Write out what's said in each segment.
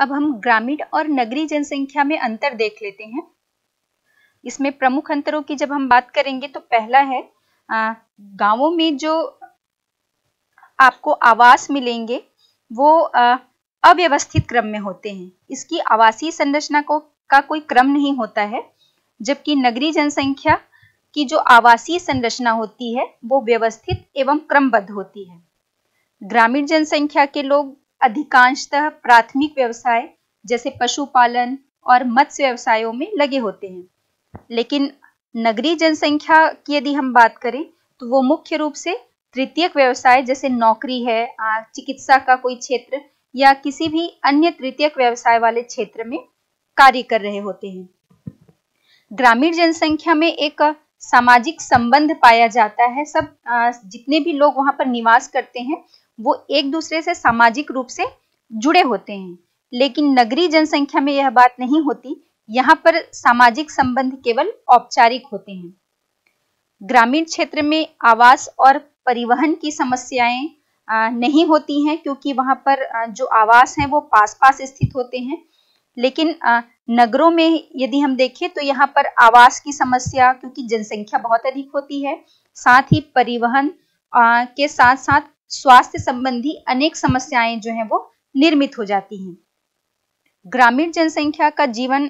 अब हम ग्रामीण और नगरीय जनसंख्या में अंतर देख लेते हैं इसमें प्रमुख अंतरों की जब हम बात करेंगे तो पहला है गांवों में जो आपको आवास मिलेंगे वो अव्यवस्थित क्रम में होते हैं इसकी आवासीय संरचना को का कोई क्रम नहीं होता है जबकि नगरीय जनसंख्या की जो आवासीय संरचना होती है वो व्यवस्थित एवं क्रमबद्ध होती है ग्रामीण जनसंख्या के लोग अधिकांशतः प्राथमिक व्यवसाय जैसे पशुपालन और मत्स्य व्यवसायों में लगे होते हैं लेकिन नगरीय जनसंख्या की यदि हम बात करें तो वो मुख्य रूप से तृतीयक व्यवसाय जैसे नौकरी है चिकित्सा का कोई क्षेत्र या किसी भी अन्य तृतीयक व्यवसाय वाले क्षेत्र में कार्य कर रहे होते हैं ग्रामीण जनसंख्या में एक सामाजिक संबंध पाया जाता है सब जितने भी लोग वहां पर निवास करते हैं वो एक दूसरे से सामाजिक रूप से जुड़े होते हैं लेकिन नगरीय जनसंख्या में यह बात नहीं होती यहाँ पर सामाजिक संबंध केवल औपचारिक होते हैं ग्रामीण क्षेत्र में आवास और परिवहन की समस्याएं नहीं होती हैं क्योंकि वहां पर जो आवास हैं वो पास पास स्थित होते हैं लेकिन नगरों में यदि हम देखें तो यहाँ पर आवास की समस्या क्योंकि जनसंख्या बहुत अधिक होती है साथ ही परिवहन के साथ साथ स्वास्थ्य संबंधी अनेक समस्याएं जो हैं वो निर्मित हो जाती हैं ग्रामीण जनसंख्या का जीवन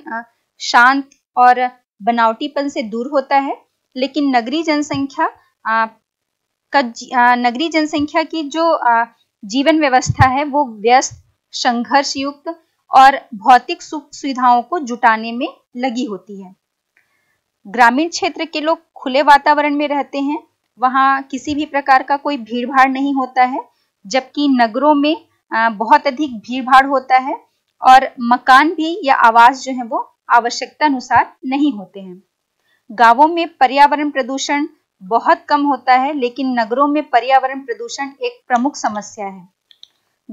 शांत और बनावटीपन से दूर होता है लेकिन नगरीय जनसंख्या का नगरीय जनसंख्या की जो जीवन व्यवस्था है वो व्यस्त संघर्ष युक्त और भौतिक सुख सुविधाओं को जुटाने में लगी होती है ग्रामीण क्षेत्र के लोग खुले वातावरण में रहते हैं वहाँ किसी भी प्रकार का कोई भीड़भाड़ नहीं होता है जबकि नगरों में बहुत अधिक भीड़भाड़ होता है और मकान भी या आवास जो है वो आवश्यकता अनुसार नहीं होते हैं गांवों में पर्यावरण प्रदूषण बहुत कम होता है लेकिन नगरों में पर्यावरण प्रदूषण एक प्रमुख समस्या है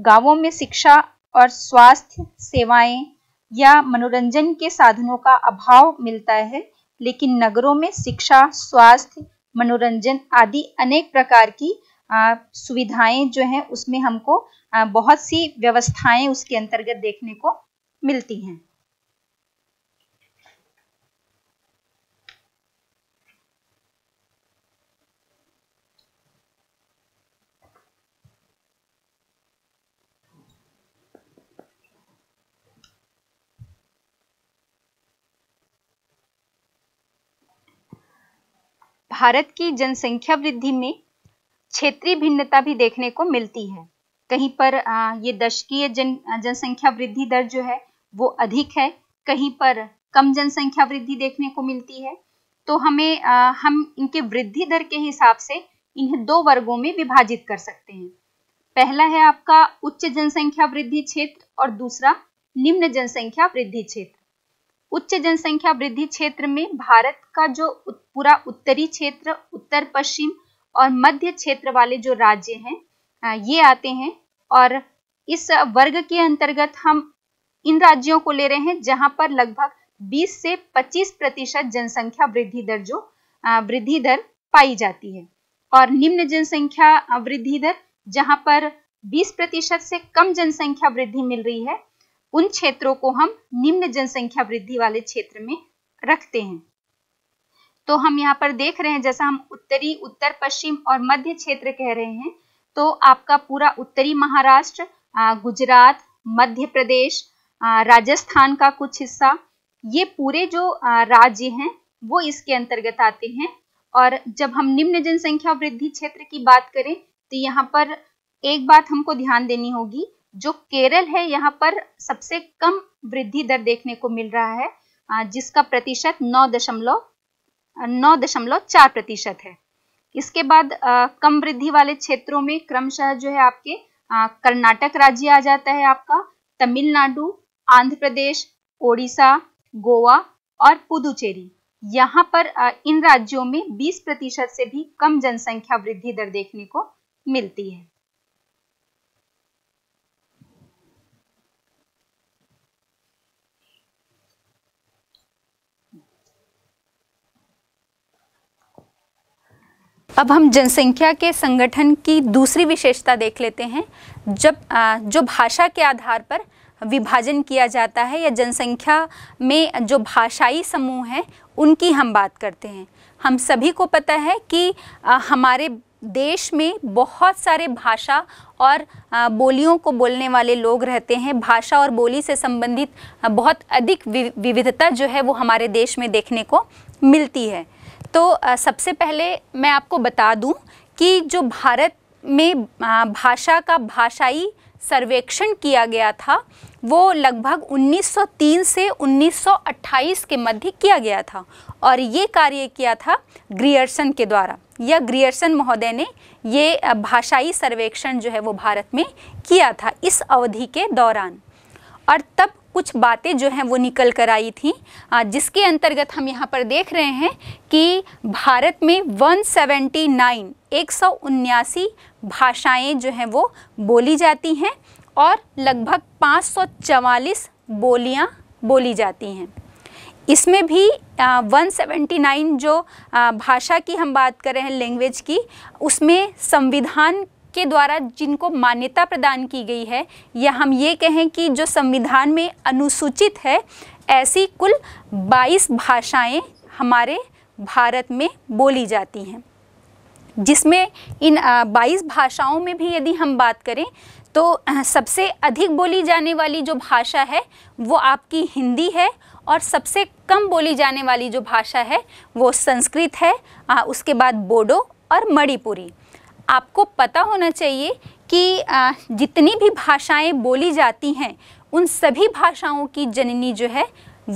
गांवों में शिक्षा और स्वास्थ्य सेवाएं या मनोरंजन के साधनों का अभाव मिलता है लेकिन नगरों में शिक्षा स्वास्थ्य मनोरंजन आदि अनेक प्रकार की सुविधाएं जो हैं उसमें हमको बहुत सी व्यवस्थाएं उसके अंतर्गत देखने को मिलती हैं भारत की जनसंख्या वृद्धि में क्षेत्रीय भिन्नता भी देखने को मिलती है कहीं पर ये दशकीय जन जनसंख्या वृद्धि दर जो है वो अधिक है कहीं पर कम जनसंख्या वृद्धि देखने को मिलती है तो हमें आ, हम इनके वृद्धि दर के हिसाब से इन्हें दो वर्गों में विभाजित कर सकते हैं पहला है आपका उच्च जनसंख्या वृद्धि क्षेत्र और दूसरा निम्न जनसंख्या वृद्धि क्षेत्र उच्च जनसंख्या वृद्धि क्षेत्र में भारत का जो पूरा उत्तरी क्षेत्र उत्तर पश्चिम और मध्य क्षेत्र वाले जो राज्य हैं ये आते हैं और इस वर्ग के अंतर्गत हम इन राज्यों को ले रहे हैं जहां पर लगभग 20 से 25 प्रतिशत जनसंख्या वृद्धि दर जो वृद्धि दर पाई जाती है और निम्न जनसंख्या वृद्धि दर जहां पर 20 प्रतिशत से कम जनसंख्या वृद्धि मिल रही है उन क्षेत्रों को हम निम्न जनसंख्या वृद्धि वाले क्षेत्र में रखते हैं तो हम यहाँ पर देख रहे हैं जैसा हम उत्तरी उत्तर पश्चिम और मध्य क्षेत्र कह रहे हैं तो आपका पूरा उत्तरी महाराष्ट्र गुजरात मध्य प्रदेश राजस्थान का कुछ हिस्सा ये पूरे जो राज्य हैं वो इसके अंतर्गत आते हैं और जब हम निम्न जनसंख्या वृद्धि क्षेत्र की बात करें तो यहाँ पर एक बात हमको ध्यान देनी होगी जो केरल है यहाँ पर सबसे कम वृद्धि दर देखने को मिल रहा है जिसका प्रतिशत नौ दशमलव नौ दशमलव चार प्रतिशत है इसके बाद कम वृद्धि वाले क्षेत्रों में क्रमशः जो है आपके कर्नाटक राज्य आ जाता है आपका तमिलनाडु आंध्र प्रदेश ओडिशा गोवा और पुदुचेरी यहाँ पर इन राज्यों में 20 प्रतिशत से भी कम जनसंख्या वृद्धि दर देखने को मिलती है अब हम जनसंख्या के संगठन की दूसरी विशेषता देख लेते हैं जब जो भाषा के आधार पर विभाजन किया जाता है या जनसंख्या में जो भाषाई समूह हैं उनकी हम बात करते हैं हम सभी को पता है कि हमारे देश में बहुत सारे भाषा और बोलियों को बोलने वाले लोग रहते हैं भाषा और बोली से संबंधित बहुत अधिक विविधता जो है वो हमारे देश में देखने को मिलती है तो आ, सबसे पहले मैं आपको बता दूं कि जो भारत में भाषा का भाषाई सर्वेक्षण किया गया था वो लगभग 1903 से 1928 के मध्य किया गया था और ये कार्य किया था ग्रियर्सन के द्वारा या ग्रियर्सन महोदय ने ये भाषाई सर्वेक्षण जो है वो भारत में किया था इस अवधि के दौरान और तब कुछ बातें जो हैं वो निकल कर आई थी जिसके अंतर्गत हम यहाँ पर देख रहे हैं कि भारत में 179 179 भाषाएं जो हैं वो बोली जाती हैं और लगभग 544 बोलियाँ बोली जाती हैं इसमें भी आ, 179 जो भाषा की हम बात कर रहे हैं लैंग्वेज की उसमें संविधान के द्वारा जिनको मान्यता प्रदान की गई है या हम ये कहें कि जो संविधान में अनुसूचित है ऐसी कुल 22 भाषाएं हमारे भारत में बोली जाती हैं जिसमें इन 22 भाषाओं में भी यदि हम बात करें तो सबसे अधिक बोली जाने वाली जो भाषा है वो आपकी हिंदी है और सबसे कम बोली जाने वाली जो भाषा है वो संस्कृत है उसके बाद बोडो और मणिपुरी आपको पता होना चाहिए कि जितनी भी भाषाएं बोली जाती हैं उन सभी भाषाओं की जननी जो है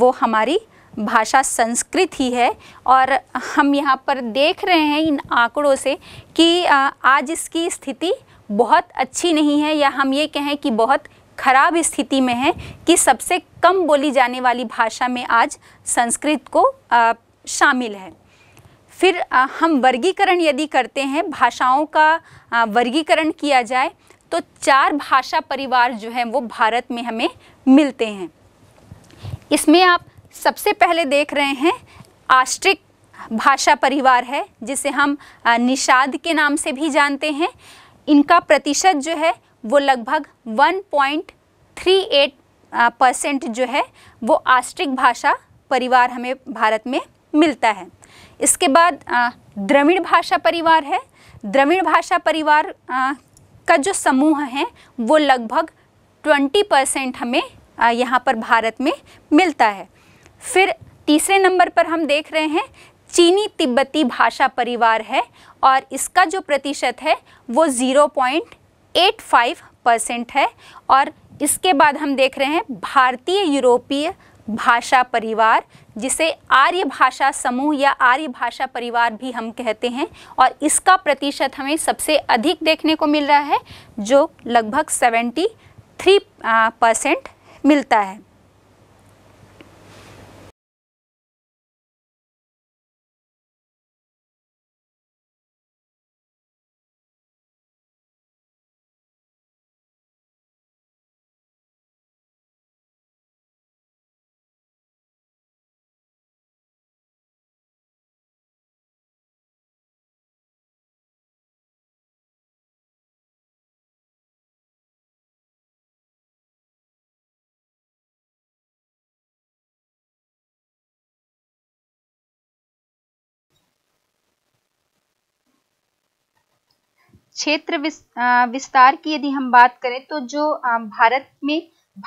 वो हमारी भाषा संस्कृत ही है और हम यहाँ पर देख रहे हैं इन आंकड़ों से कि आज इसकी स्थिति बहुत अच्छी नहीं है या हम ये कहें कि बहुत खराब स्थिति में है कि सबसे कम बोली जाने वाली भाषा में आज संस्कृत को शामिल है फिर हम वर्गीकरण यदि करते हैं भाषाओं का वर्गीकरण किया जाए तो चार भाषा परिवार जो है वो भारत में हमें मिलते हैं इसमें आप सबसे पहले देख रहे हैं आस्ट्रिक भाषा परिवार है जिसे हम निषाद के नाम से भी जानते हैं इनका प्रतिशत जो है वो लगभग 1.38 परसेंट जो है वो आस्ट्रिक भाषा परिवार हमें भारत में मिलता है इसके बाद द्रविड़ भाषा परिवार है द्रविड़ भाषा परिवार आ, का जो समूह है वो लगभग 20 परसेंट हमें यहाँ पर भारत में मिलता है फिर तीसरे नंबर पर हम देख रहे हैं चीनी तिब्बती भाषा परिवार है और इसका जो प्रतिशत है वो 0.85 परसेंट है और इसके बाद हम देख रहे हैं भारतीय यूरोपीय भाषा परिवार जिसे आर्य भाषा समूह या आर्य भाषा परिवार भी हम कहते हैं और इसका प्रतिशत हमें सबसे अधिक देखने को मिल रहा है जो लगभग 73 परसेंट मिलता है क्षेत्र विस्तार की यदि हम बात करें तो जो भारत में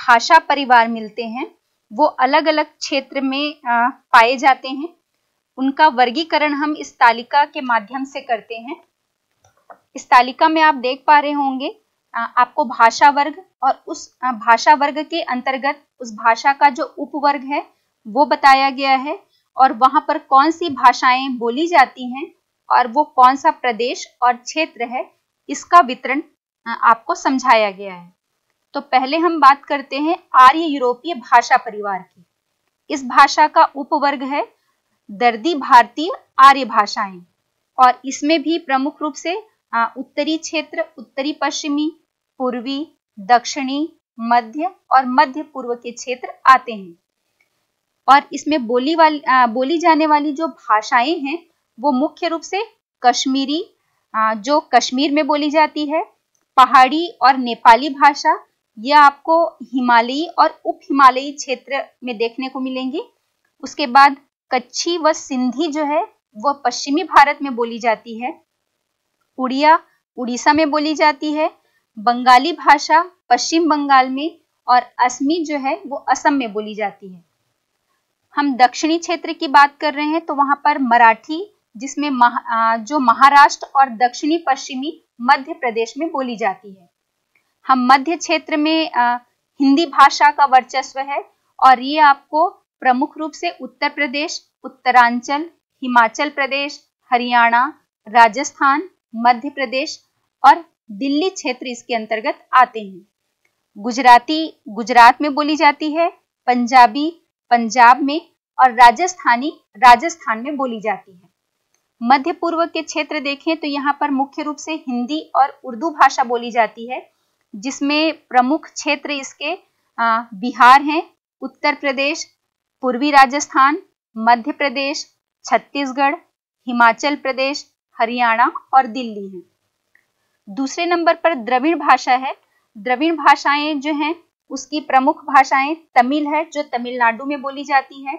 भाषा परिवार मिलते हैं वो अलग अलग क्षेत्र में पाए जाते हैं उनका वर्गीकरण हम इस तालिका के माध्यम से करते हैं इस तालिका में आप देख पा रहे होंगे आपको भाषा वर्ग और उस भाषा वर्ग के अंतर्गत उस भाषा का जो उपवर्ग है वो बताया गया है और वहां पर कौन सी भाषाएं बोली जाती हैं और वो कौन सा प्रदेश और क्षेत्र है इसका वितरण आपको समझाया गया है तो पहले हम बात करते हैं आर्य यूरोपीय भाषा परिवार की इस भाषा का उपवर्ग है दर्दी भारतीय आर्य भाषाएं और इसमें भी प्रमुख रूप से उत्तरी क्षेत्र उत्तरी पश्चिमी पूर्वी दक्षिणी मध्य और मध्य पूर्व के क्षेत्र आते हैं और इसमें बोली वाली बोली जाने वाली जो भाषाएं हैं वो मुख्य रूप से कश्मीरी जो कश्मीर में बोली जाती है पहाड़ी और नेपाली भाषा यह आपको हिमालयी और उप हिमालयी क्षेत्र में देखने को मिलेंगी उसके बाद कच्छी व सिंधी जो है वह पश्चिमी भारत में बोली जाती है उड़िया उड़ीसा में बोली जाती है बंगाली भाषा पश्चिम बंगाल में और असमी जो है वो असम में बोली जाती है हम दक्षिणी क्षेत्र की बात कर रहे हैं तो वहां पर मराठी जिसमें महा जो महाराष्ट्र और दक्षिणी पश्चिमी मध्य प्रदेश में बोली जाती है हम मध्य क्षेत्र में आ, हिंदी भाषा का वर्चस्व है और ये आपको प्रमुख रूप से उत्तर प्रदेश उत्तरांचल हिमाचल प्रदेश हरियाणा राजस्थान मध्य प्रदेश और दिल्ली क्षेत्र इसके अंतर्गत आते हैं गुजराती गुजरात में बोली जाती है पंजाबी पंजाब में और राजस्थानी राजस्थान में बोली जाती है मध्य पूर्व के क्षेत्र देखें तो यहाँ पर मुख्य रूप से हिंदी और उर्दू भाषा बोली जाती है जिसमें प्रमुख क्षेत्र इसके बिहार हैं उत्तर प्रदेश पूर्वी राजस्थान मध्य प्रदेश छत्तीसगढ़ हिमाचल प्रदेश हरियाणा और दिल्ली हैं दूसरे नंबर पर द्रविड़ भाषा है द्रविड़ भाषाएं जो हैं उसकी प्रमुख भाषाएं तमिल है जो तमिलनाडु में बोली जाती है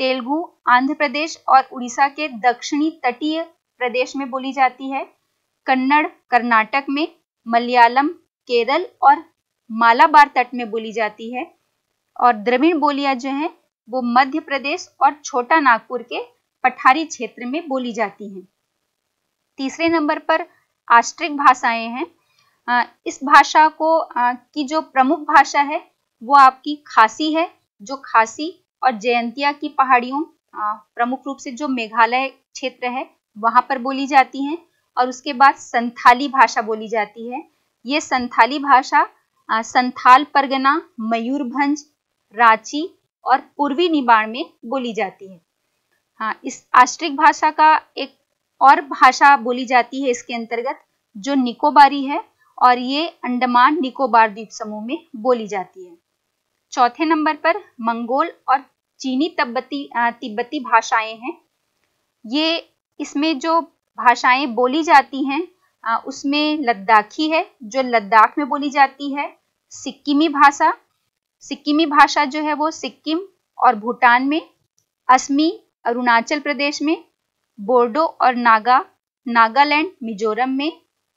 तेलुगु आंध्र प्रदेश और उड़ीसा के दक्षिणी तटीय प्रदेश में बोली जाती है कन्नड़ कर्नाटक में मलयालम केरल और मालाबार तट में बोली जाती है और द्रविड़ बोलियां जो हैं वो मध्य प्रदेश और छोटा नागपुर के पठारी क्षेत्र में बोली जाती हैं तीसरे नंबर पर आस्ट्रिक भाषाएं हैं इस भाषा को की जो प्रमुख भाषा है वो आपकी खासी है जो खासी और जयंतिया की पहाड़ियों प्रमुख रूप से जो मेघालय क्षेत्र है वहां पर बोली जाती हैं और उसके बाद संथाली भाषा बोली जाती है ये संथाली भाषा संथाल परगना मयूरभंज रांची और पूर्वी निबाण में बोली जाती है हाँ इस आस्ट्रिक भाषा का एक और भाषा बोली जाती है इसके अंतर्गत जो निकोबारी है और ये अंडमान निकोबार द्वीप समूह में बोली जाती है चौथे नंबर पर मंगोल और चीनी तिब्बती तिब्बती भाषाएं हैं ये इसमें जो भाषाएं बोली जाती हैं उसमें लद्दाखी है जो लद्दाख में बोली जाती है सिक्किमी भाषा सिक्किमी भाषा जो है वो सिक्किम और भूटान में असमी अरुणाचल प्रदेश में बोर्डो और नागा नागालैंड मिजोरम में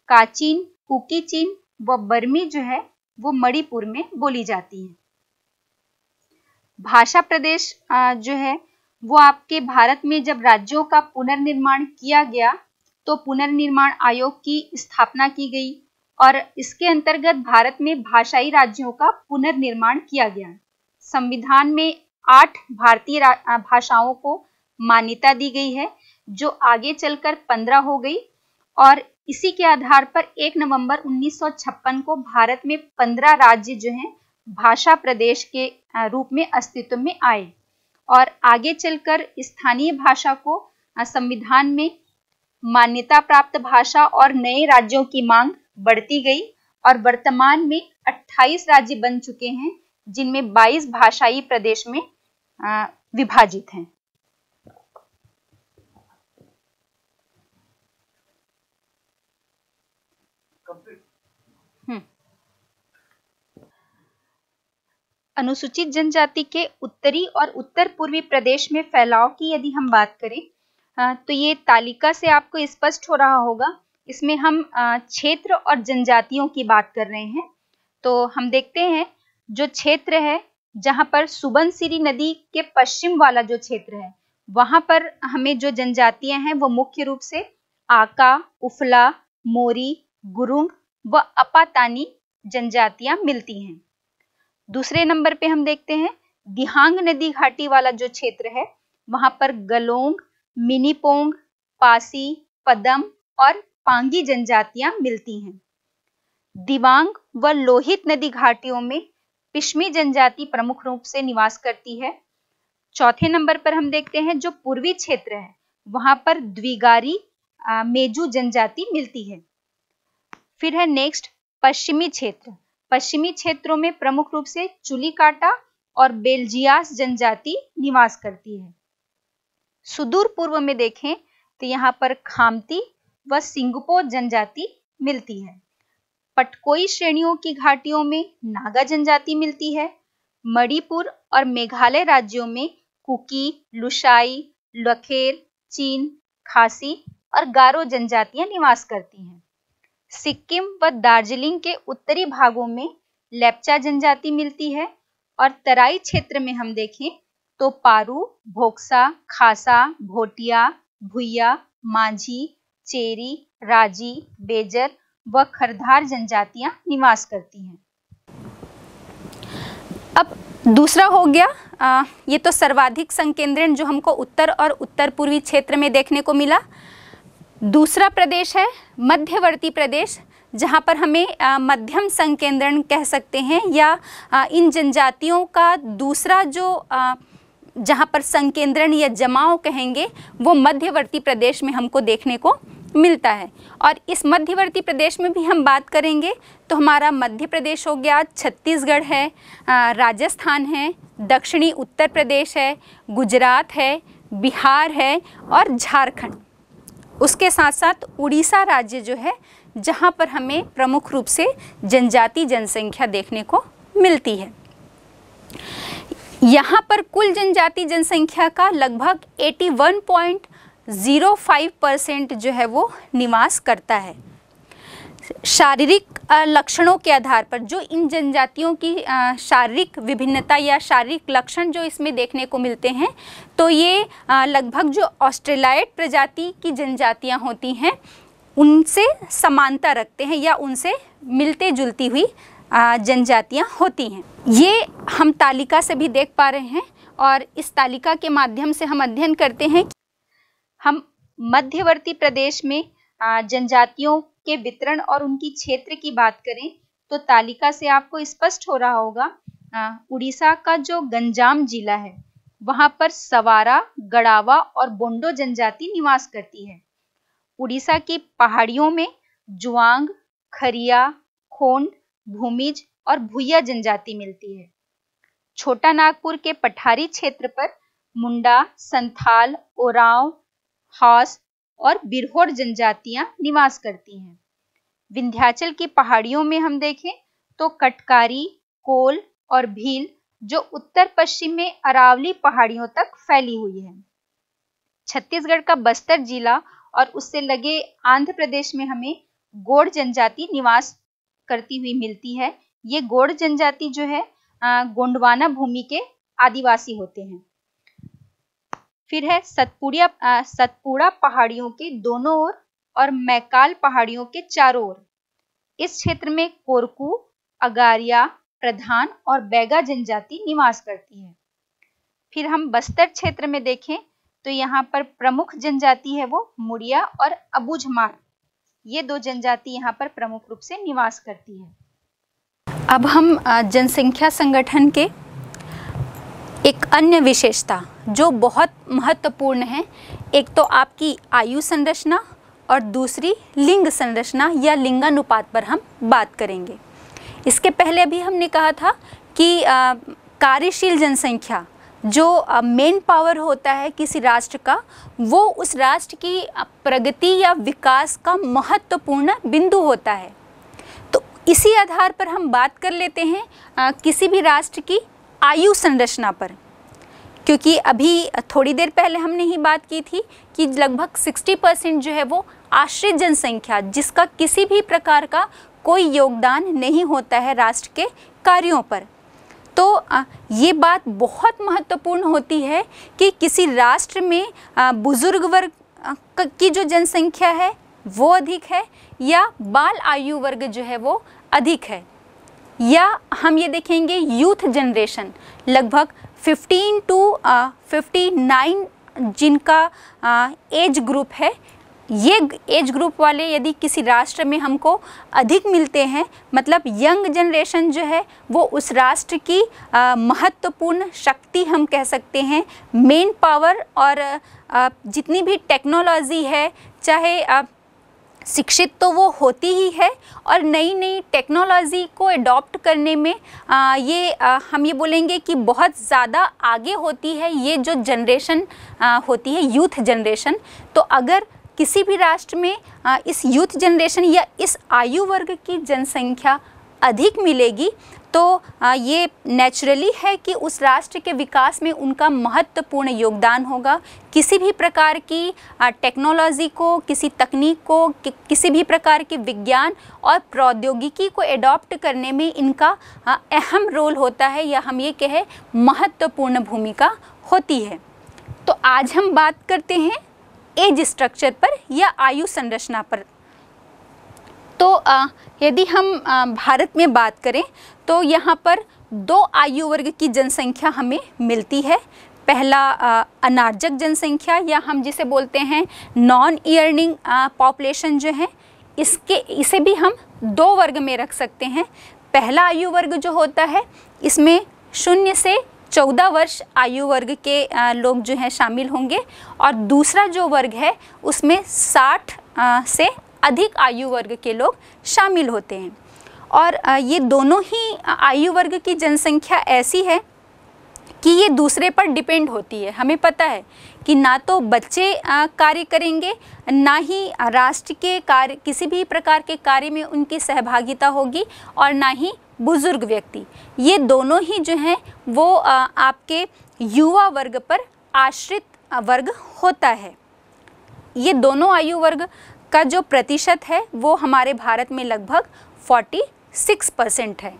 काचीन कुकी चीन व बर्मी जो है वो मणिपुर में बोली जाती है भाषा प्रदेश जो है वो आपके भारत में जब राज्यों का पुनर्निर्माण किया गया तो पुनर्निर्माण आयोग की स्थापना की गई और इसके अंतर्गत भारत में भाषाई राज्यों का पुनर्निर्माण किया गया संविधान में आठ भारतीय भाषाओं को मान्यता दी गई है जो आगे चलकर पंद्रह हो गई और इसी के आधार पर 1 नवंबर 1956 को भारत में पंद्रह राज्य जो हैं भाषा प्रदेश के रूप में अस्तित्व में आए और आगे चलकर स्थानीय भाषा को संविधान में मान्यता प्राप्त भाषा और नए राज्यों की मांग बढ़ती गई और वर्तमान में 28 राज्य बन चुके हैं जिनमें 22 भाषाई प्रदेश में विभाजित हैं अनुसूचित जनजाति के उत्तरी और उत्तर पूर्वी प्रदेश में फैलाव की यदि हम बात करें तो ये तालिका से आपको स्पष्ट हो रहा होगा इसमें हम क्षेत्र और जनजातियों की बात कर रहे हैं तो हम देखते हैं जो क्षेत्र है जहां पर सुबनसिरी नदी के पश्चिम वाला जो क्षेत्र है वहां पर हमें जो जनजातियां हैं वो मुख्य रूप से आका उफला मोरी गुरुंग व अपातानी जनजातियां मिलती हैं दूसरे नंबर पे हम देखते हैं दिहांग नदी घाटी वाला जो क्षेत्र है वहां पर गलोंग मिनीपोंग पासी पदम और पांगी जनजातियां मिलती हैं दिवांग व लोहित नदी घाटियों में पिश्मी जनजाति प्रमुख रूप से निवास करती है चौथे नंबर पर हम देखते हैं जो पूर्वी क्षेत्र है वहां पर द्विगारी मेजू जनजाति मिलती है फिर है नेक्स्ट पश्चिमी क्षेत्र पश्चिमी क्षेत्रों में प्रमुख रूप से चुली काटा और बेल्जियास जनजाति निवास करती है सुदूर पूर्व में देखें तो यहाँ पर खामती व सिंगपो जनजाति मिलती है पटकोई श्रेणियों की घाटियों में नागा जनजाति मिलती है मणिपुर और मेघालय राज्यों में कुकी लुशाई लखेर चीन खासी और गारो जनजातियां निवास करती हैं सिक्किम व दार्जिलिंग के उत्तरी भागों में लेप्चा जनजाति मिलती है और तराई क्षेत्र में हम देखें तो पारू भोक्सा खासा भोटिया भुया मांझी चेरी राजी बेजर व खरधार जनजातियां निवास करती हैं अब दूसरा हो गया आ, ये तो सर्वाधिक संकेंद्रण जो हमको उत्तर और उत्तर पूर्वी क्षेत्र में देखने को मिला दूसरा प्रदेश है मध्यवर्ती प्रदेश जहाँ पर हमें मध्यम संकेंद्रण कह सकते हैं या आ, इन जनजातियों का दूसरा जो आ, जहाँ पर संकेंद्रण या जमाव कहेंगे वो मध्यवर्ती प्रदेश में हमको देखने को मिलता है और इस मध्यवर्ती प्रदेश में भी हम बात करेंगे तो हमारा मध्य प्रदेश हो गया छत्तीसगढ़ है राजस्थान है दक्षिणी उत्तर प्रदेश है गुजरात है बिहार है और झारखंड उसके साथ साथ उड़ीसा राज्य जो है जहाँ पर हमें प्रमुख रूप से जनजाति जनसंख्या देखने को मिलती है यहाँ पर कुल जनजाति जनसंख्या का लगभग 81.05 परसेंट जो है वो निवास करता है शारीरिक लक्षणों के आधार पर जो इन जनजातियों की शारीरिक विभिन्नता या शारीरिक लक्षण जो इसमें देखने को मिलते हैं तो ये लगभग जो ऑस्ट्रेलाइट प्रजाति की जनजातियां होती हैं उनसे समानता रखते हैं या उनसे मिलते जुलती हुई जनजातियां होती हैं ये हम तालिका से भी देख पा रहे हैं और इस तालिका के माध्यम से हम अध्ययन करते हैं हम मध्यवर्ती प्रदेश में जनजातियों के वितरण और उनकी क्षेत्र की बात करें तो तालिका से आपको स्पष्ट हो रहा होगा उड़ीसा का जो गंजाम जिला है वहां पर सवारा गड़ावा और बोंडो जनजाति निवास करती है उड़ीसा की पहाड़ियों में जुआंग खरिया खोंड भूमिज और भुया जनजाति मिलती है छोटा नागपुर के पठारी क्षेत्र पर मुंडा संथाल ओराव हॉस और बिरहोर जनजातियां निवास करती हैं विंध्याचल की पहाड़ियों में हम देखें तो कटकारी कोल और भील जो उत्तर पश्चिम में अरावली पहाड़ियों तक फैली हुई है छत्तीसगढ़ का बस्तर जिला और उससे लगे आंध्र प्रदेश में हमें गोड़ जनजाति निवास करती हुई मिलती है ये गोड़ जनजाति जो है गोंडवाना भूमि के आदिवासी होते हैं फिर है सतपुड़िया सतपुड़ा पहाड़ियों के दोनों ओर और मैकाल पहाड़ियों के चारों ओर इस क्षेत्र में कोरकू अगारिया प्रधान और बैगा जनजाति निवास करती है फिर हम बस्तर क्षेत्र में देखें तो यहाँ पर प्रमुख जनजाति है वो मुड़िया और अबुझमार ये दो जनजाति यहाँ पर प्रमुख रूप से निवास करती है अब हम जनसंख्या संगठन के एक अन्य विशेषता जो बहुत महत्वपूर्ण हैं एक तो आपकी आयु संरचना और दूसरी लिंग संरचना या लिंगानुपात पर हम बात करेंगे इसके पहले भी हमने कहा था कि कार्यशील जनसंख्या जो मेन पावर होता है किसी राष्ट्र का वो उस राष्ट्र की प्रगति या विकास का महत्वपूर्ण बिंदु होता है तो इसी आधार पर हम बात कर लेते हैं आ, किसी भी राष्ट्र की आयु संरचना पर क्योंकि अभी थोड़ी देर पहले हमने ही बात की थी कि लगभग 60 परसेंट जो है वो आश्रित जनसंख्या जिसका किसी भी प्रकार का कोई योगदान नहीं होता है राष्ट्र के कार्यों पर तो ये बात बहुत महत्वपूर्ण होती है कि किसी राष्ट्र में बुज़ुर्ग वर्ग की जो जनसंख्या है वो अधिक है या बाल आयु वर्ग जो है वो अधिक है या हम ये देखेंगे यूथ जनरेशन लगभग फिफ्टीन टू फिफ्टी नाइन जिनका एज uh, ग्रुप है ये एज ग्रुप वाले यदि किसी राष्ट्र में हमको अधिक मिलते हैं मतलब यंग जनरेशन जो है वो उस राष्ट्र की महत्वपूर्ण शक्ति हम कह सकते हैं मेन पावर और आ, जितनी भी टेक्नोलॉजी है चाहे आप शिक्षित तो वो होती ही है और नई नई टेक्नोलॉजी को अडॉप्ट करने में आ, ये आ, हम ये बोलेंगे कि बहुत ज़्यादा आगे होती है ये जो जनरेशन होती है यूथ जनरेशन तो अगर किसी भी राष्ट्र में आ, इस यूथ जनरेशन या इस आयु वर्ग की जनसंख्या अधिक मिलेगी तो ये नेचुरली है कि उस राष्ट्र के विकास में उनका महत्वपूर्ण योगदान होगा किसी भी प्रकार की टेक्नोलॉजी को किसी तकनीक को कि, किसी भी प्रकार के विज्ञान और प्रौद्योगिकी को एडॉप्ट करने में इनका अहम रोल होता है या हम ये कहें महत्वपूर्ण भूमिका होती है तो आज हम बात करते हैं एज स्ट्रक्चर पर या आयु संरचना पर तो यदि हम भारत में बात करें तो यहाँ पर दो आयु वर्ग की जनसंख्या हमें मिलती है पहला अनार्जक जनसंख्या या हम जिसे बोलते हैं नॉन ईयर्निंग पॉपुलेशन जो है इसके इसे भी हम दो वर्ग में रख सकते हैं पहला आयु वर्ग जो होता है इसमें शून्य से चौदह वर्ष आयु वर्ग के लोग जो हैं शामिल होंगे और दूसरा जो वर्ग है उसमें साठ से अधिक आयु वर्ग के लोग शामिल होते हैं और ये दोनों ही आयु वर्ग की जनसंख्या ऐसी है कि ये दूसरे पर डिपेंड होती है हमें पता है कि ना तो बच्चे कार्य करेंगे ना ही राष्ट्र के कार्य किसी भी प्रकार के कार्य में उनकी सहभागिता होगी और ना ही बुज़ुर्ग व्यक्ति ये दोनों ही जो हैं वो आपके युवा वर्ग पर आश्रित वर्ग होता है ये दोनों आयु वर्ग का जो प्रतिशत है वो हमारे भारत में लगभग 46 परसेंट है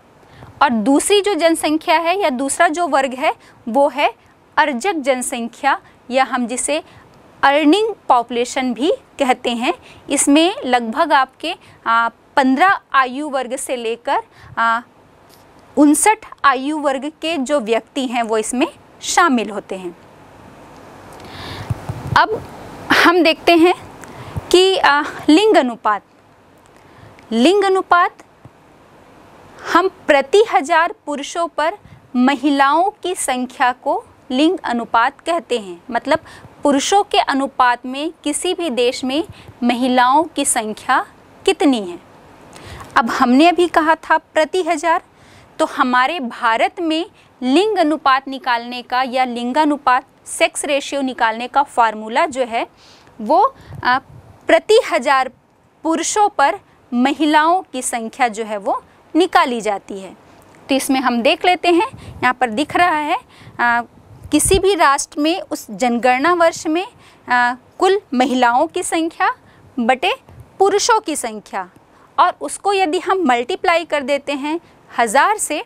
और दूसरी जो जनसंख्या है या दूसरा जो वर्ग है वो है अर्जक जनसंख्या या हम जिसे अर्निंग पॉपुलेशन भी कहते हैं इसमें लगभग आपके पंद्रह आयु वर्ग से लेकर उनसठ आयु वर्ग के जो व्यक्ति हैं वो इसमें शामिल होते हैं अब हम देखते हैं कि लिंग अनुपात लिंग अनुपात हम प्रति हजार पुरुषों पर महिलाओं की संख्या को लिंग अनुपात कहते हैं मतलब पुरुषों के अनुपात में किसी भी देश में महिलाओं की संख्या कितनी है अब हमने अभी कहा था प्रति हजार तो हमारे भारत में लिंग अनुपात निकालने का या लिंगानुपात सेक्स रेशियो निकालने का फार्मूला जो है वो प्रति हजार पुरुषों पर महिलाओं की संख्या जो है वो निकाली जाती है तो इसमें हम देख लेते हैं यहाँ पर दिख रहा है आ, किसी भी राष्ट्र में उस जनगणना वर्ष में आ, कुल महिलाओं की संख्या बटे पुरुषों की संख्या और उसको यदि हम मल्टीप्लाई कर देते हैं हज़ार से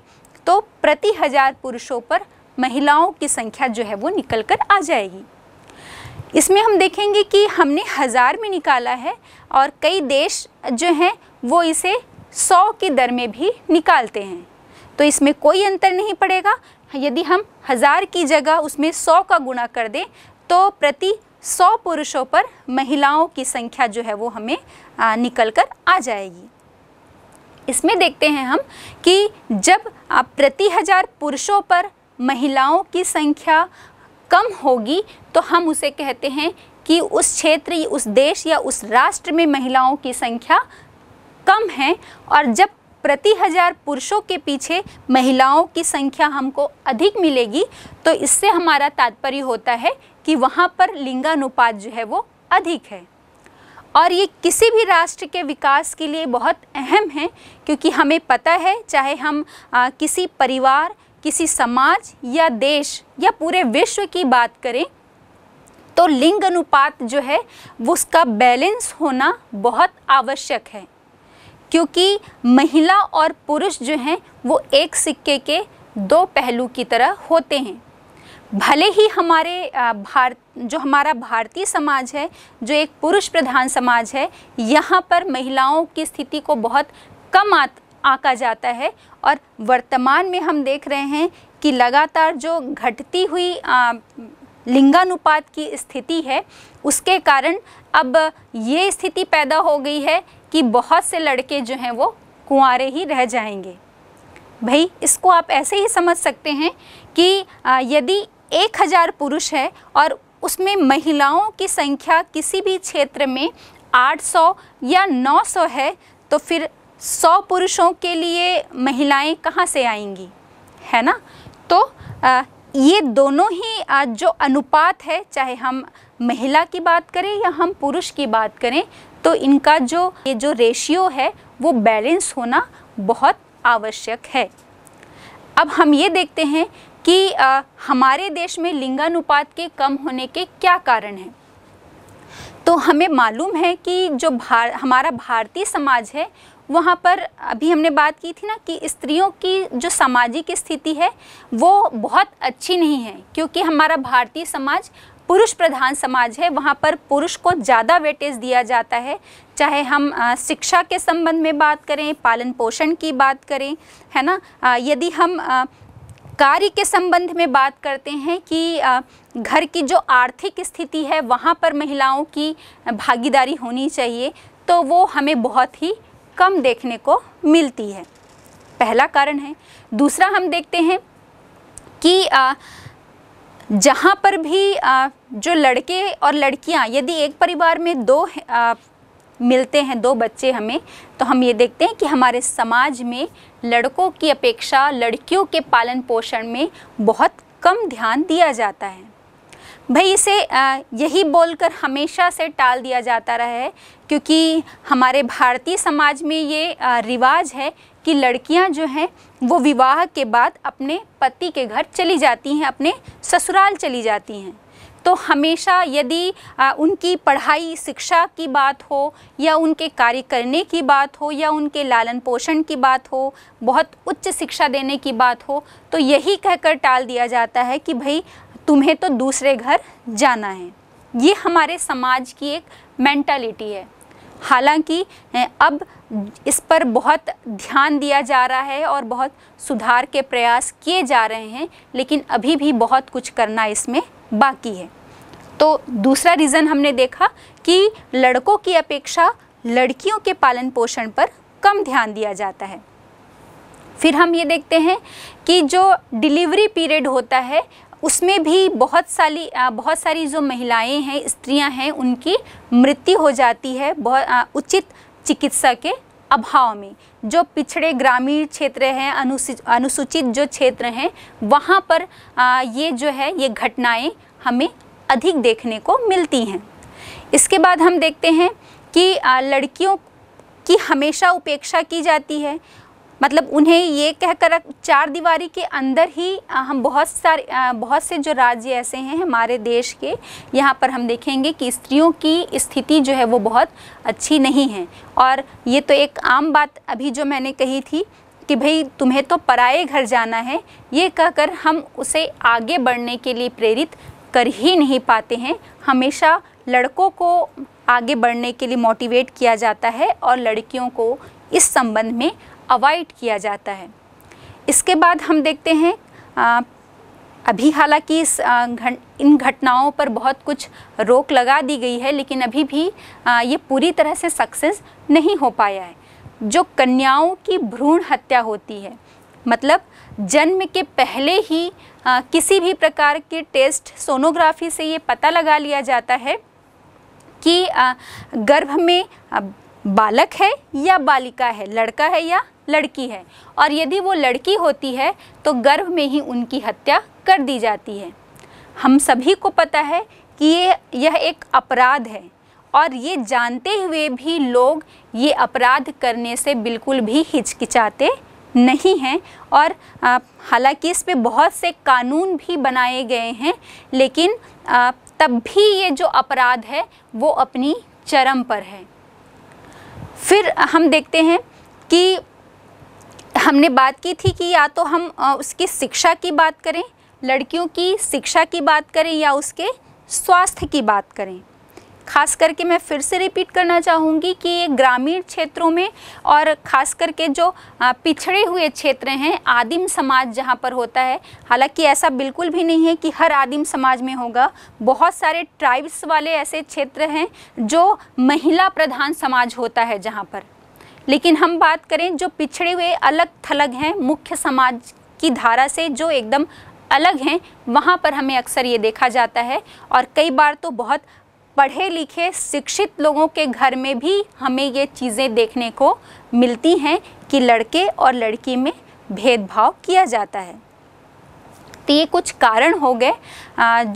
तो प्रति हज़ार पुरुषों पर महिलाओं की संख्या जो है वो निकल कर आ जाएगी इसमें हम देखेंगे कि हमने हज़ार में निकाला है और कई देश जो हैं वो इसे सौ की दर में भी निकालते हैं तो इसमें कोई अंतर नहीं पड़ेगा यदि हम हज़ार की जगह उसमें सौ का गुणा कर दें तो प्रति सौ पुरुषों पर महिलाओं की संख्या जो है वो हमें निकल कर आ जाएगी इसमें देखते हैं हम कि जब आप प्रति हज़ार पुरुषों पर महिलाओं की संख्या कम होगी तो हम उसे कहते हैं कि उस क्षेत्र उस देश या उस राष्ट्र में महिलाओं की संख्या कम है और जब प्रति हजार पुरुषों के पीछे महिलाओं की संख्या हमको अधिक मिलेगी तो इससे हमारा तात्पर्य होता है कि वहाँ पर लिंगानुपात जो है वो अधिक है और ये किसी भी राष्ट्र के विकास के लिए बहुत अहम है क्योंकि हमें पता है चाहे हम आ, किसी परिवार किसी समाज या देश या पूरे विश्व की बात करें तो लिंग अनुपात जो है वो उसका बैलेंस होना बहुत आवश्यक है क्योंकि महिला और पुरुष जो हैं वो एक सिक्के के दो पहलू की तरह होते हैं भले ही हमारे भारत जो हमारा भारतीय समाज है जो एक पुरुष प्रधान समाज है यहाँ पर महिलाओं की स्थिति को बहुत कम आत आका जाता है और वर्तमान में हम देख रहे हैं कि लगातार जो घटती हुई आ, लिंगानुपात की स्थिति है उसके कारण अब ये स्थिति पैदा हो गई है कि बहुत से लड़के जो हैं वो कुंवारे ही रह जाएंगे भाई इसको आप ऐसे ही समझ सकते हैं कि यदि एक हज़ार पुरुष है और उसमें महिलाओं की संख्या किसी भी क्षेत्र में 800 या 900 है तो फिर सौ पुरुषों के लिए महिलाएं कहाँ से आएंगी है ना तो आ, ये दोनों ही जो अनुपात है चाहे हम महिला की बात करें या हम पुरुष की बात करें तो इनका जो ये जो रेशियो है वो बैलेंस होना बहुत आवश्यक है अब हम ये देखते हैं कि आ, हमारे देश में लिंगानुपात के कम होने के क्या कारण हैं तो हमें मालूम है कि जो भार हमारा भारतीय समाज है वहाँ पर अभी हमने बात की थी ना कि स्त्रियों की जो सामाजिक स्थिति है वो बहुत अच्छी नहीं है क्योंकि हमारा भारतीय समाज पुरुष प्रधान समाज है वहाँ पर पुरुष को ज़्यादा वेटेज दिया जाता है चाहे हम शिक्षा के संबंध में बात करें पालन पोषण की बात करें है ना यदि हम कार्य के संबंध में बात करते हैं कि घर की जो आर्थिक स्थिति है वहाँ पर महिलाओं की भागीदारी होनी चाहिए तो वो हमें बहुत ही कम देखने को मिलती है पहला कारण है दूसरा हम देखते हैं कि आ, जहाँ पर भी आ, जो लड़के और लड़कियाँ यदि एक परिवार में दो आ, मिलते हैं दो बच्चे हमें तो हम ये देखते हैं कि हमारे समाज में लड़कों की अपेक्षा लड़कियों के पालन पोषण में बहुत कम ध्यान दिया जाता है भाई इसे यही बोलकर हमेशा से टाल दिया जाता रहा है क्योंकि हमारे भारतीय समाज में ये रिवाज है कि लड़कियां जो हैं वो विवाह के बाद अपने पति के घर चली जाती हैं अपने ससुराल चली जाती हैं तो हमेशा यदि उनकी पढ़ाई शिक्षा की बात हो या उनके कार्य करने की बात हो या उनके लालन पोषण की बात हो बहुत उच्च शिक्षा देने की बात हो तो यही कहकर टाल दिया जाता है कि भाई तुम्हें तो दूसरे घर जाना है ये हमारे समाज की एक मेंटालिटी है हालांकि अब इस पर बहुत ध्यान दिया जा रहा है और बहुत सुधार के प्रयास किए जा रहे हैं लेकिन अभी भी बहुत कुछ करना इसमें बाकी है तो दूसरा रीज़न हमने देखा कि लड़कों की अपेक्षा लड़कियों के पालन पोषण पर कम ध्यान दिया जाता है फिर हम ये देखते हैं कि जो डिलीवरी पीरियड होता है उसमें भी बहुत सारी बहुत सारी जो महिलाएं हैं स्त्रियां हैं उनकी मृत्यु हो जाती है बहुत उचित चिकित्सा के अभाव में जो पिछड़े ग्रामीण क्षेत्र हैं अनुसूचित अनुसूचित जो क्षेत्र हैं वहाँ पर आ, ये जो है ये घटनाएं हमें अधिक देखने को मिलती हैं इसके बाद हम देखते हैं कि आ, लड़कियों की हमेशा उपेक्षा की जाती है मतलब उन्हें ये कहकर चार दीवारी के अंदर ही हम बहुत सारे बहुत से जो राज्य ऐसे हैं हमारे देश के यहाँ पर हम देखेंगे कि स्त्रियों की स्थिति जो है वो बहुत अच्छी नहीं है और ये तो एक आम बात अभी जो मैंने कही थी कि भाई तुम्हें तो पराए घर जाना है ये कहकर हम उसे आगे बढ़ने के लिए प्रेरित कर ही नहीं पाते हैं हमेशा लड़कों को आगे बढ़ने के लिए मोटिवेट किया जाता है और लड़कियों को इस संबंध में अवॉइड किया जाता है इसके बाद हम देखते हैं आ, अभी हालांकि इस इन घटनाओं पर बहुत कुछ रोक लगा दी गई है लेकिन अभी भी आ, ये पूरी तरह से सक्सेस नहीं हो पाया है जो कन्याओं की भ्रूण हत्या होती है मतलब जन्म के पहले ही आ, किसी भी प्रकार के टेस्ट सोनोग्राफी से ये पता लगा लिया जाता है कि गर्भ में बालक है या बालिका है लड़का है या लड़की है और यदि वो लड़की होती है तो गर्भ में ही उनकी हत्या कर दी जाती है हम सभी को पता है कि ये यह एक अपराध है और ये जानते हुए भी लोग ये अपराध करने से बिल्कुल भी हिचकिचाते नहीं हैं और हालांकि इस पे बहुत से कानून भी बनाए गए हैं लेकिन आ, तब भी ये जो अपराध है वो अपनी चरम पर है फिर हम देखते हैं कि हमने बात की थी कि या तो हम उसकी शिक्षा की बात करें लड़कियों की शिक्षा की बात करें या उसके स्वास्थ्य की बात करें खास करके मैं फिर से रिपीट करना चाहूँगी कि ये ग्रामीण क्षेत्रों में और ख़ास करके जो पिछड़े हुए क्षेत्र हैं आदिम समाज जहाँ पर होता है हालांकि ऐसा बिल्कुल भी नहीं है कि हर आदिम समाज में होगा बहुत सारे ट्राइब्स वाले ऐसे क्षेत्र हैं जो महिला प्रधान समाज होता है जहाँ पर लेकिन हम बात करें जो पिछड़े हुए अलग थलग हैं मुख्य समाज की धारा से जो एकदम अलग हैं वहाँ पर हमें अक्सर ये देखा जाता है और कई बार तो बहुत पढ़े लिखे शिक्षित लोगों के घर में भी हमें ये चीज़ें देखने को मिलती हैं कि लड़के और लड़की में भेदभाव किया जाता है तो ये कुछ कारण हो गए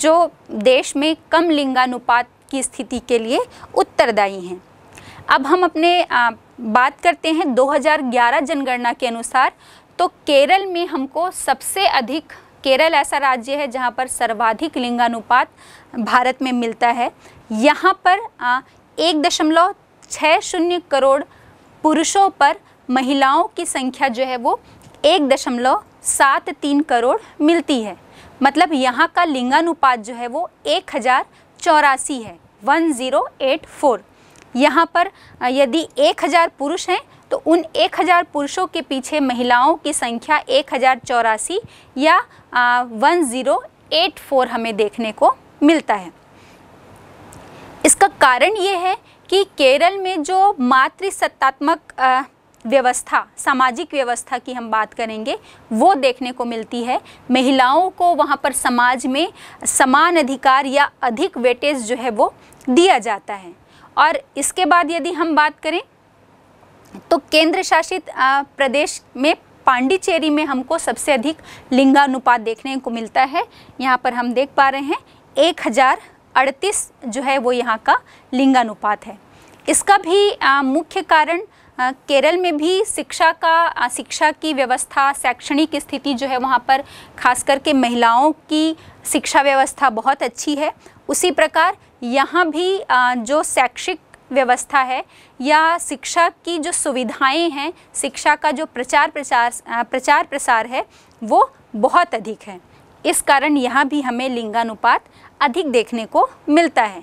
जो देश में कम लिंगानुपात की स्थिति के लिए उत्तरदायी हैं अब हम अपने बात करते हैं 2011 जनगणना के अनुसार तो केरल में हमको सबसे अधिक केरल ऐसा राज्य है जहाँ पर सर्वाधिक लिंगानुपात भारत में मिलता है यहाँ पर एक दशमलव छः शून्य करोड़ पुरुषों पर महिलाओं की संख्या जो है वो एक दशमलव सात तीन करोड़ मिलती है मतलब यहाँ का लिंगानुपात जो है वो एक हज़ार चौरासी है वन ज़ीरो एट फोर यहाँ पर यदि एक हज़ार पुरुष हैं तो उन एक हज़ार पुरुषों के पीछे महिलाओं की संख्या एक हज़ार चौरासी या वन ज़ीरो एट फोर हमें देखने को मिलता है इसका कारण ये है कि केरल में जो मातृसत्तात्मक व्यवस्था सामाजिक व्यवस्था की हम बात करेंगे वो देखने को मिलती है महिलाओं को वहाँ पर समाज में समान अधिकार या अधिक वेटेज जो है वो दिया जाता है और इसके बाद यदि हम बात करें तो केंद्र शासित प्रदेश में पांडिचेरी में हमको सबसे अधिक लिंगानुपात देखने को मिलता है यहाँ पर हम देख पा रहे हैं एक हज़ार अड़तीस जो है वो यहाँ का लिंगानुपात है इसका भी मुख्य कारण केरल में भी शिक्षा का शिक्षा की व्यवस्था शैक्षणिक स्थिति जो है वहाँ पर खास करके महिलाओं की शिक्षा व्यवस्था बहुत अच्छी है उसी प्रकार यहाँ भी जो शैक्षिक व्यवस्था है या शिक्षा की जो सुविधाएं हैं शिक्षा का जो प्रचार प्रचार प्रचार प्रसार है वो बहुत अधिक है इस कारण यहाँ भी हमें लिंगानुपात अधिक देखने को मिलता है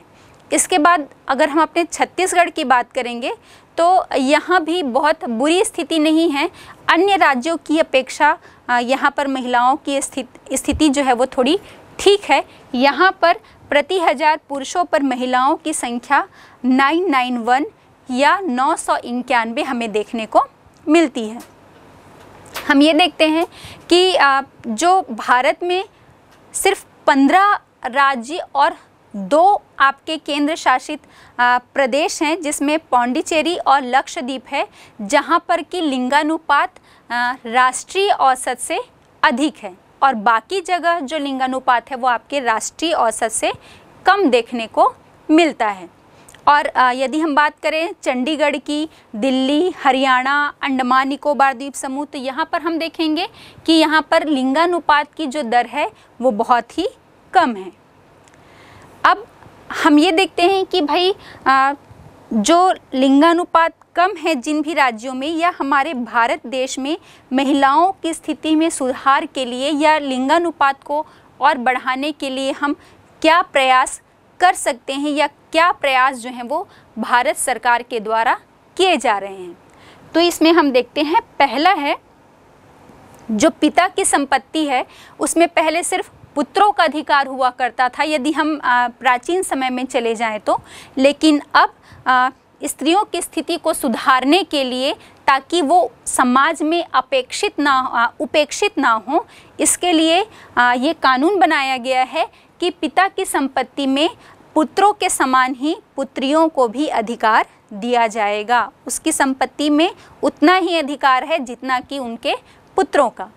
इसके बाद अगर हम अपने छत्तीसगढ़ की बात करेंगे तो यहाँ भी बहुत बुरी स्थिति नहीं है अन्य राज्यों की अपेक्षा यहाँ पर महिलाओं की स्थिति स्थिति जो है वो थोड़ी ठीक है यहाँ पर प्रति हज़ार पुरुषों पर महिलाओं की संख्या 991 या नौ हमें देखने को मिलती है हम ये देखते हैं कि जो भारत में सिर्फ पंद्रह राज्य और दो आपके केंद्र शासित प्रदेश हैं जिसमें पौंडीचेरी और लक्षद्वीप है जहां पर कि लिंगानुपात राष्ट्रीय औसत से अधिक है और बाकी जगह जो लिंगानुपात है वो आपके राष्ट्रीय औसत से कम देखने को मिलता है और यदि हम बात करें चंडीगढ़ की दिल्ली हरियाणा अंडमान निकोबार द्वीप समूह तो यहाँ पर हम देखेंगे कि यहाँ पर लिंगानुपात की जो दर है वो बहुत ही कम है अब हम ये देखते हैं कि भाई आ, जो लिंगानुपात कम है जिन भी राज्यों में या हमारे भारत देश में महिलाओं की स्थिति में सुधार के लिए या लिंगानुपात को और बढ़ाने के लिए हम क्या प्रयास कर सकते हैं या क्या प्रयास जो हैं वो भारत सरकार के द्वारा किए जा रहे हैं तो इसमें हम देखते हैं पहला है जो पिता की संपत्ति है उसमें पहले सिर्फ पुत्रों का अधिकार हुआ करता था यदि हम प्राचीन समय में चले जाएं तो लेकिन अब स्त्रियों की स्थिति को सुधारने के लिए ताकि वो समाज में अपेक्षित ना उपेक्षित ना हो इसके लिए ये कानून बनाया गया है कि पिता की संपत्ति में पुत्रों के समान ही पुत्रियों को भी अधिकार दिया जाएगा उसकी संपत्ति में उतना ही अधिकार है जितना कि उनके पुत्रों का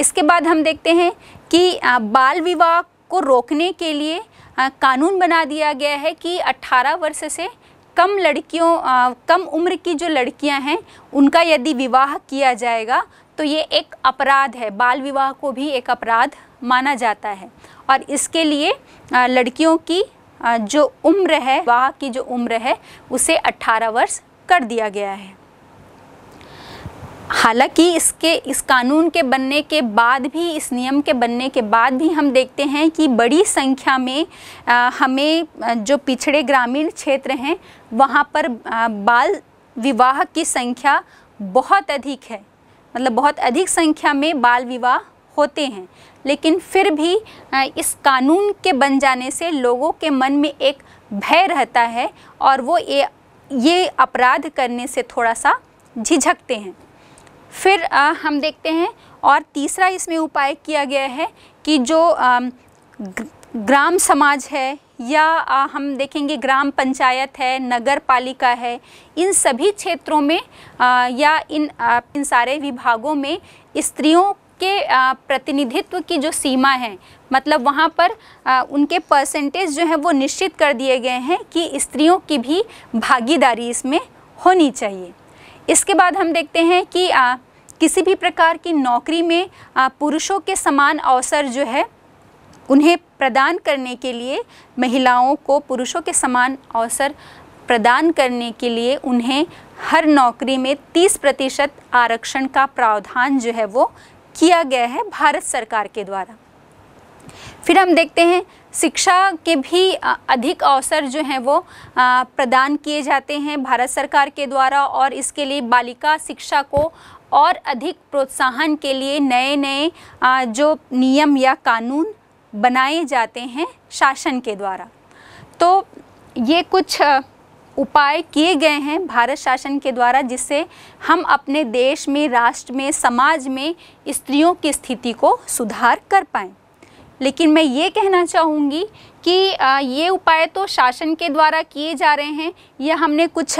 इसके बाद हम देखते हैं कि बाल विवाह को रोकने के लिए कानून बना दिया गया है कि 18 वर्ष से कम लड़कियों कम उम्र की जो लड़कियां हैं उनका यदि विवाह किया जाएगा तो ये एक अपराध है बाल विवाह को भी एक अपराध माना जाता है और इसके लिए लड़कियों की जो उम्र है विवाह की जो उम्र है उसे 18 वर्ष कर दिया गया है हालांकि इसके इस कानून के बनने के बाद भी इस नियम के बनने के बाद भी हम देखते हैं कि बड़ी संख्या में आ, हमें जो पिछड़े ग्रामीण क्षेत्र हैं वहाँ पर आ, बाल विवाह की संख्या बहुत अधिक है मतलब बहुत अधिक संख्या में बाल विवाह होते हैं लेकिन फिर भी इस कानून के बन जाने से लोगों के मन में एक भय रहता है और वो ये ये अपराध करने से थोड़ा सा झिझकते हैं फिर आ, हम देखते हैं और तीसरा इसमें उपाय किया गया है कि जो आ, ग्राम समाज है या आ, हम देखेंगे ग्राम पंचायत है नगर पालिका है इन सभी क्षेत्रों में आ, या इन आ, इन सारे विभागों में स्त्रियों के प्रतिनिधित्व की जो सीमा है मतलब वहाँ पर आ, उनके परसेंटेज जो है वो निश्चित कर दिए गए हैं कि स्त्रियों की भी भागीदारी इसमें होनी चाहिए इसके बाद हम देखते हैं कि आ, किसी भी प्रकार की नौकरी में आ, पुरुषों के समान अवसर जो है उन्हें प्रदान करने के लिए महिलाओं को पुरुषों के समान अवसर प्रदान करने के लिए उन्हें हर नौकरी में 30 प्रतिशत आरक्षण का प्रावधान जो है वो किया गया है भारत सरकार के द्वारा फिर हम देखते हैं शिक्षा के भी अधिक अवसर जो हैं वो प्रदान किए जाते हैं भारत सरकार के द्वारा और इसके लिए बालिका शिक्षा को और अधिक प्रोत्साहन के लिए नए नए जो नियम या कानून बनाए जाते हैं शासन के द्वारा तो ये कुछ उपाय किए गए हैं भारत शासन के द्वारा जिससे हम अपने देश में राष्ट्र में समाज में स्त्रियों की स्थिति को सुधार कर पाएँ लेकिन मैं ये कहना चाहूँगी कि ये उपाय तो शासन के द्वारा किए जा रहे हैं या हमने कुछ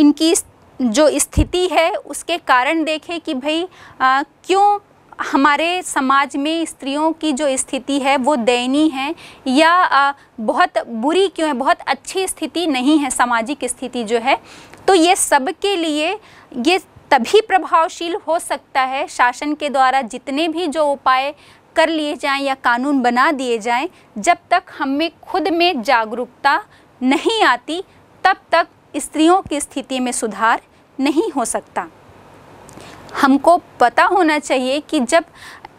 इनकी जो स्थिति है उसके कारण देखें कि भाई क्यों हमारे समाज में स्त्रियों की जो स्थिति है वो दयनीय है या बहुत बुरी क्यों है बहुत अच्छी स्थिति नहीं है सामाजिक स्थिति जो है तो ये सब के लिए ये तभी प्रभावशील हो सकता है शासन के द्वारा जितने भी जो उपाय कर लिए जाएं या कानून बना दिए जाएं जब तक हमें खुद में जागरूकता नहीं आती तब तक स्त्रियों की स्थिति में सुधार नहीं हो सकता हमको पता होना चाहिए कि जब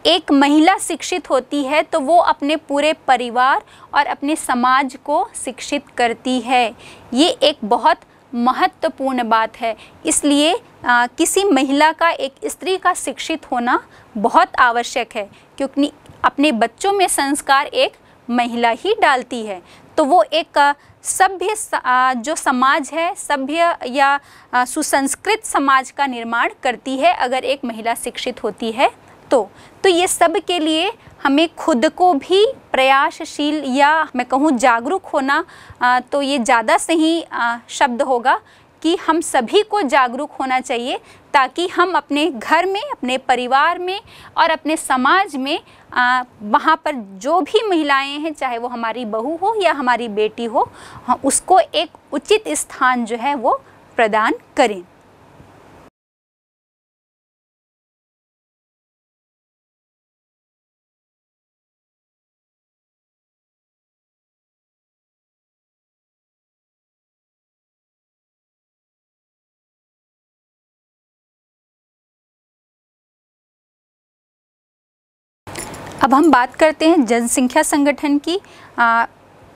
एक महिला शिक्षित होती है तो वो अपने पूरे परिवार और अपने समाज को शिक्षित करती है ये एक बहुत महत्वपूर्ण बात है इसलिए आ, किसी महिला का एक स्त्री का शिक्षित होना बहुत आवश्यक है क्योंकि अपने बच्चों में संस्कार एक महिला ही डालती है तो वो एक सभ्य जो समाज है सभ्य या सुसंस्कृत समाज का निर्माण करती है अगर एक महिला शिक्षित होती है तो तो ये सब के लिए हमें खुद को भी प्रयासशील या मैं कहूँ जागरूक होना आ, तो ये ज़्यादा सही शब्द होगा कि हम सभी को जागरूक होना चाहिए ताकि हम अपने घर में अपने परिवार में और अपने समाज में आ, वहाँ पर जो भी महिलाएं हैं चाहे वो हमारी बहू हो या हमारी बेटी हो हाँ, उसको एक उचित स्थान जो है वो प्रदान करें अब हम बात करते हैं जनसंख्या संगठन की आ,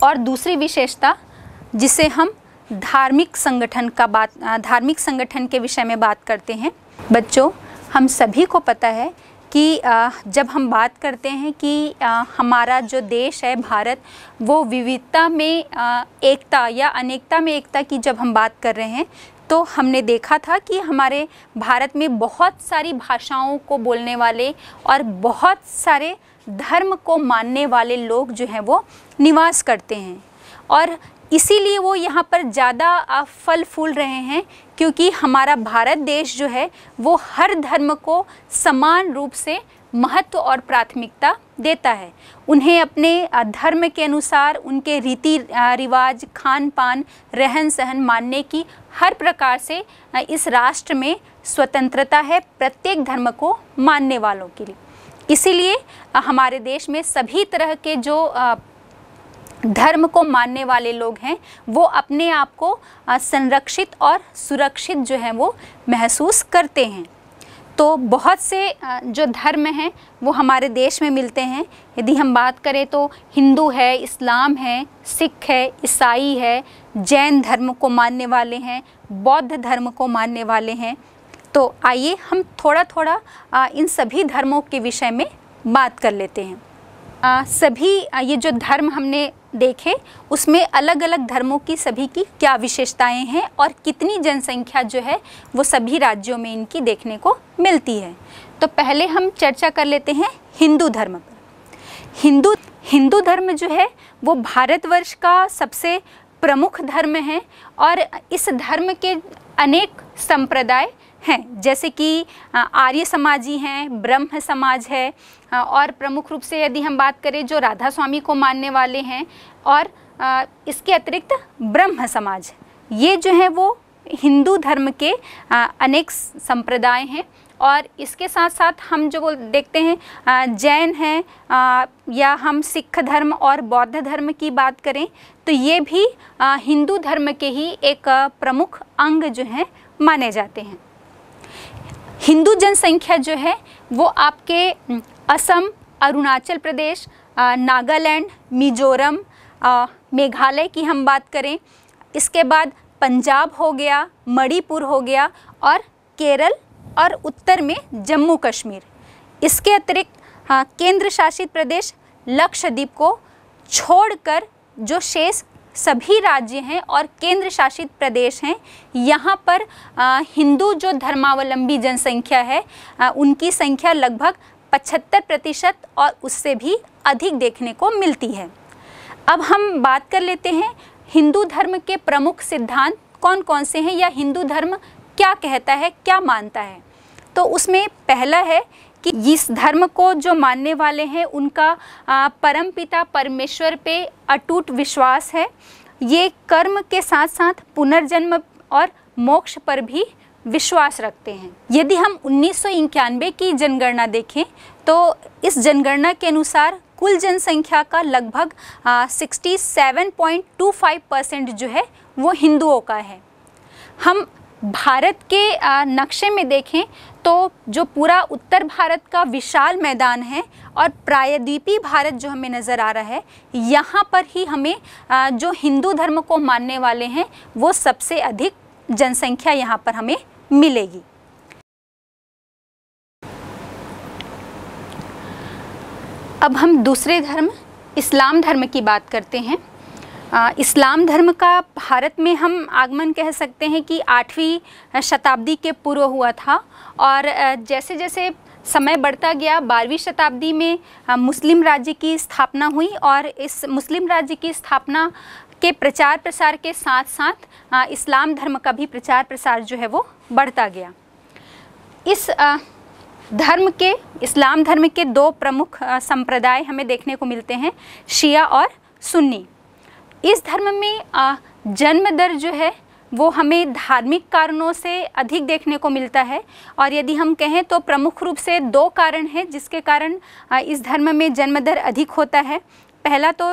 और दूसरी विशेषता जिसे हम धार्मिक संगठन का बात धार्मिक संगठन के विषय में बात करते हैं बच्चों हम सभी को पता है कि जब हम बात करते हैं कि हमारा जो देश है भारत वो विविधता में एकता या अनेकता में एकता की जब हम बात कर रहे हैं तो हमने देखा था कि हमारे भारत में बहुत सारी भाषाओं को बोलने वाले और बहुत सारे धर्म को मानने वाले लोग जो हैं वो निवास करते हैं और इसीलिए वो यहाँ पर ज़्यादा फल फूल रहे हैं क्योंकि हमारा भारत देश जो है वो हर धर्म को समान रूप से महत्व और प्राथमिकता देता है उन्हें अपने धर्म के अनुसार उनके रीति रिवाज खान पान रहन सहन मानने की हर प्रकार से इस राष्ट्र में स्वतंत्रता है प्रत्येक धर्म को मानने वालों के लिए इसीलिए हमारे देश में सभी तरह के जो धर्म को मानने वाले लोग हैं वो अपने आप को संरक्षित और सुरक्षित जो है वो महसूस करते हैं तो बहुत से जो धर्म हैं वो हमारे देश में मिलते हैं यदि हम बात करें तो हिंदू है इस्लाम है सिख है ईसाई है जैन धर्म को मानने वाले हैं बौद्ध धर्म को मानने वाले हैं तो आइए हम थोड़ा थोड़ा आ, इन सभी धर्मों के विषय में बात कर लेते हैं आ, सभी आ, ये जो धर्म हमने देखे उसमें अलग अलग धर्मों की सभी की क्या विशेषताएं हैं और कितनी जनसंख्या जो है वो सभी राज्यों में इनकी देखने को मिलती है तो पहले हम चर्चा कर लेते हैं हिंदू धर्म पर हिंदू हिंदू धर्म जो है वो भारतवर्ष का सबसे प्रमुख धर्म है और इस धर्म के अनेक संप्रदाय हैं जैसे कि आर्य समाजी हैं ब्रह्म समाज है और प्रमुख रूप से यदि हम बात करें जो राधा स्वामी को मानने वाले हैं और इसके अतिरिक्त ब्रह्म समाज ये जो है वो हिंदू धर्म के अनेक संप्रदाय हैं और इसके साथ साथ हम जो देखते हैं जैन हैं या हम सिख धर्म और बौद्ध धर्म की बात करें तो ये भी हिंदू धर्म के ही एक प्रमुख अंग जो हैं माने जाते हैं हिंदू जनसंख्या जो है वो आपके असम अरुणाचल प्रदेश नागालैंड मिजोरम मेघालय की हम बात करें इसके बाद पंजाब हो गया मणिपुर हो गया और केरल और उत्तर में जम्मू कश्मीर इसके अतिरिक्त हाँ केंद्र शासित प्रदेश लक्षद्वीप को छोड़कर जो शेष सभी राज्य हैं और केंद्र शासित प्रदेश हैं यहाँ पर हिंदू जो धर्मावलंबी जनसंख्या है उनकी संख्या लगभग पचहत्तर प्रतिशत और उससे भी अधिक देखने को मिलती है अब हम बात कर लेते हैं हिंदू धर्म के प्रमुख सिद्धांत कौन कौन से हैं या हिंदू धर्म क्या कहता है क्या मानता है तो उसमें पहला है कि इस धर्म को जो मानने वाले हैं उनका परम पिता परमेश्वर पे अटूट विश्वास है ये कर्म के साथ साथ पुनर्जन्म और मोक्ष पर भी विश्वास रखते हैं यदि हम उन्नीस की जनगणना देखें तो इस जनगणना के अनुसार कुल जनसंख्या का लगभग 67.25 परसेंट जो है वो हिंदुओं का है हम भारत के नक्शे में देखें तो जो पूरा उत्तर भारत का विशाल मैदान है और प्रायद्वीपी भारत जो हमें नज़र आ रहा है यहाँ पर ही हमें जो हिंदू धर्म को मानने वाले हैं वो सबसे अधिक जनसंख्या यहाँ पर हमें मिलेगी अब हम दूसरे धर्म इस्लाम धर्म की बात करते हैं इस्लाम धर्म का भारत में हम आगमन कह सकते हैं कि आठवीं शताब्दी के पूर्व हुआ था और जैसे जैसे समय बढ़ता गया बारहवीं शताब्दी में मुस्लिम राज्य की स्थापना हुई और इस मुस्लिम राज्य की स्थापना के प्रचार प्रसार के साथ साथ इस्लाम धर्म का भी प्रचार प्रसार जो है वो बढ़ता गया इस धर्म के इस्लाम धर्म के दो प्रमुख संप्रदाय हमें देखने को मिलते हैं शिया और सुन्नी इस धर्म में जन्म दर जो है वो हमें धार्मिक कारणों से अधिक देखने को मिलता है और यदि हम कहें तो प्रमुख रूप से दो कारण हैं जिसके कारण इस धर्म में जन्म दर अधिक होता है पहला तो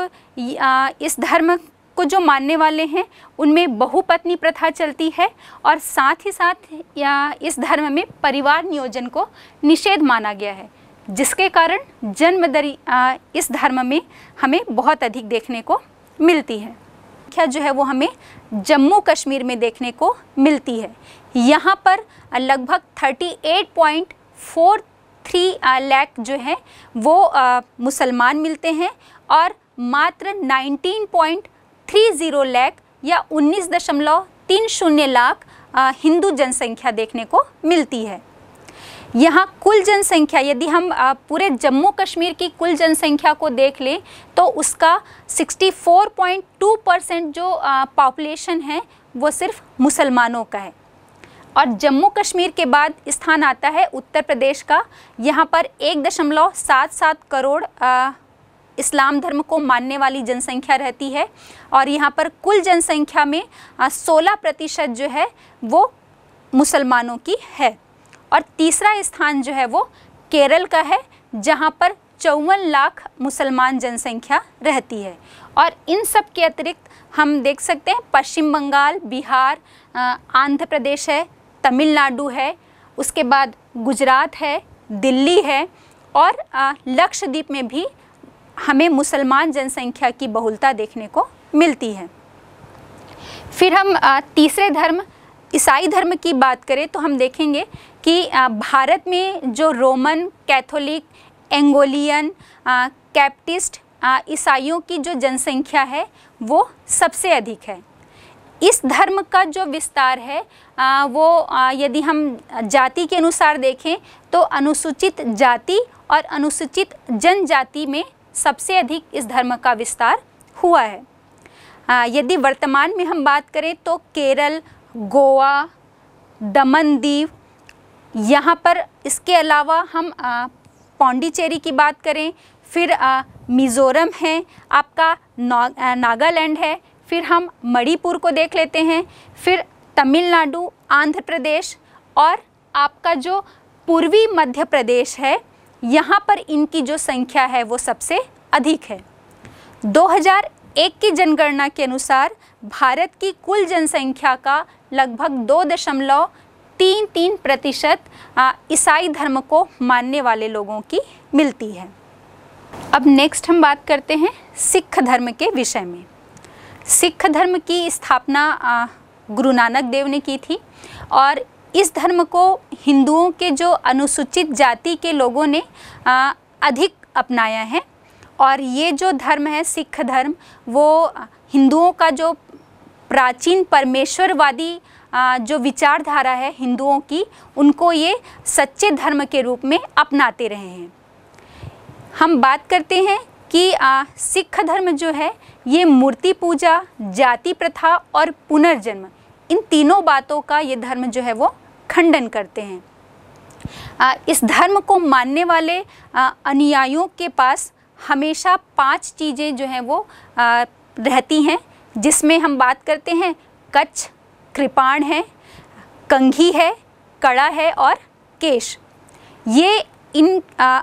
इस धर्म को जो मानने वाले हैं उनमें बहुपत्नी प्रथा चलती है और साथ ही साथ या इस धर्म में परिवार नियोजन को निषेध माना गया है जिसके कारण जन्म दर इस धर्म में हमें बहुत अधिक देखने को मिलती है संख्या जो है वो हमें जम्मू कश्मीर में देखने को मिलती है यहाँ पर लगभग 38.43 लाख जो है वो मुसलमान मिलते हैं और मात्र 19.30 लाख या उन्नीस दशमलव तीन शून्य लाख हिंदू जनसंख्या देखने को मिलती है यहाँ कुल जनसंख्या यदि हम पूरे जम्मू कश्मीर की कुल जनसंख्या को देख लें तो उसका 64.2 परसेंट जो पॉपुलेशन है वो सिर्फ मुसलमानों का है और जम्मू कश्मीर के बाद स्थान आता है उत्तर प्रदेश का यहाँ पर एक दशमलव सात सात करोड़ आ, इस्लाम धर्म को मानने वाली जनसंख्या रहती है और यहाँ पर कुल जनसंख्या में सोलह प्रतिशत जो है वो मुसलमानों की है और तीसरा स्थान जो है वो केरल का है जहाँ पर चौवन लाख मुसलमान जनसंख्या रहती है और इन सब के अतिरिक्त हम देख सकते हैं पश्चिम बंगाल बिहार आंध्र प्रदेश है तमिलनाडु है उसके बाद गुजरात है दिल्ली है और लक्षद्वीप में भी हमें मुसलमान जनसंख्या की बहुलता देखने को मिलती है फिर हम तीसरे धर्म ईसाई धर्म की बात करें तो हम देखेंगे कि भारत में जो रोमन कैथोलिक एंगोलियन कैप्टिस्ट ईसाइयों की जो जनसंख्या है वो सबसे अधिक है इस धर्म का जो विस्तार है आ, वो आ, यदि हम जाति के अनुसार देखें तो अनुसूचित जाति और अनुसूचित जनजाति में सबसे अधिक इस धर्म का विस्तार हुआ है आ, यदि वर्तमान में हम बात करें तो केरल गोवा दमन दीव यहाँ पर इसके अलावा हम पौंडीचेरी की बात करें फिर मिज़ोरम है आपका ना, नागालैंड है फिर हम मणिपुर को देख लेते हैं फिर तमिलनाडु आंध्र प्रदेश और आपका जो पूर्वी मध्य प्रदेश है यहाँ पर इनकी जो संख्या है वो सबसे अधिक है 2001 की जनगणना के अनुसार भारत की कुल जनसंख्या का लगभग दो दशमलव तीन तीन प्रतिशत ईसाई धर्म को मानने वाले लोगों की मिलती है अब नेक्स्ट हम बात करते हैं सिख धर्म के विषय में सिख धर्म की स्थापना गुरु नानक देव ने की थी और इस धर्म को हिंदुओं के जो अनुसूचित जाति के लोगों ने अधिक अपनाया है और ये जो धर्म है सिख धर्म वो हिंदुओं का जो प्राचीन परमेश्वरवादी जो विचारधारा है हिंदुओं की उनको ये सच्चे धर्म के रूप में अपनाते रहे हैं हम बात करते हैं कि सिख धर्म जो है ये मूर्ति पूजा जाति प्रथा और पुनर्जन्म इन तीनों बातों का ये धर्म जो है वो खंडन करते हैं आ, इस धर्म को मानने वाले अनुयायियों के पास हमेशा पांच चीज़ें जो हैं वो आ, रहती हैं जिसमें हम बात करते हैं कच्छ कृपाण है कंघी है कड़ा है और केश ये इन आ,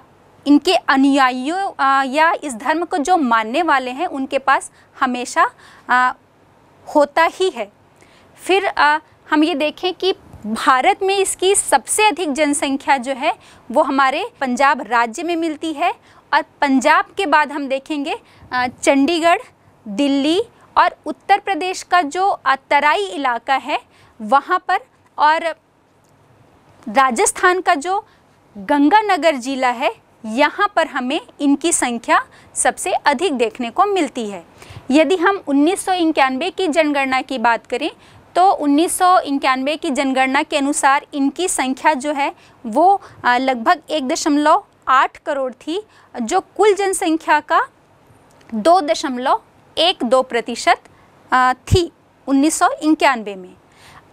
इनके अनुयायियों या इस धर्म को जो मानने वाले हैं उनके पास हमेशा आ, होता ही है फिर आ, हम ये देखें कि भारत में इसकी सबसे अधिक जनसंख्या जो है वो हमारे पंजाब राज्य में मिलती है और पंजाब के बाद हम देखेंगे चंडीगढ़ दिल्ली और उत्तर प्रदेश का जो तराई इलाका है वहाँ पर और राजस्थान का जो गंगानगर जिला है यहाँ पर हमें इनकी संख्या सबसे अधिक देखने को मिलती है यदि हम उन्नीस की जनगणना की बात करें तो उन्नीस की जनगणना के अनुसार इनकी संख्या जो है वो लगभग एक दशमलव आठ करोड़ थी जो कुल जनसंख्या का दो दशमलव एक दो प्रतिशत थी उन्नीस में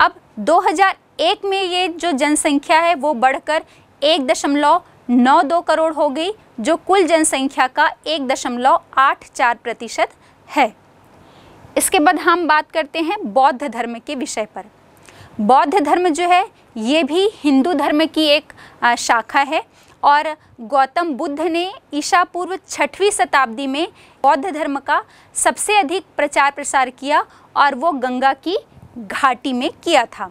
अब 2001 में ये जो जनसंख्या है वो बढ़कर एक दशमलव नौ दो करोड़ हो गई जो कुल जनसंख्या का एक दशमलव आठ चार प्रतिशत है इसके बाद हम बात करते हैं बौद्ध धर्म के विषय पर बौद्ध धर्म जो है ये भी हिंदू धर्म की एक शाखा है और गौतम बुद्ध ने ईशा पूर्व छठवीं शताब्दी में बौद्ध धर्म का सबसे अधिक प्रचार प्रसार किया और वो गंगा की घाटी में किया था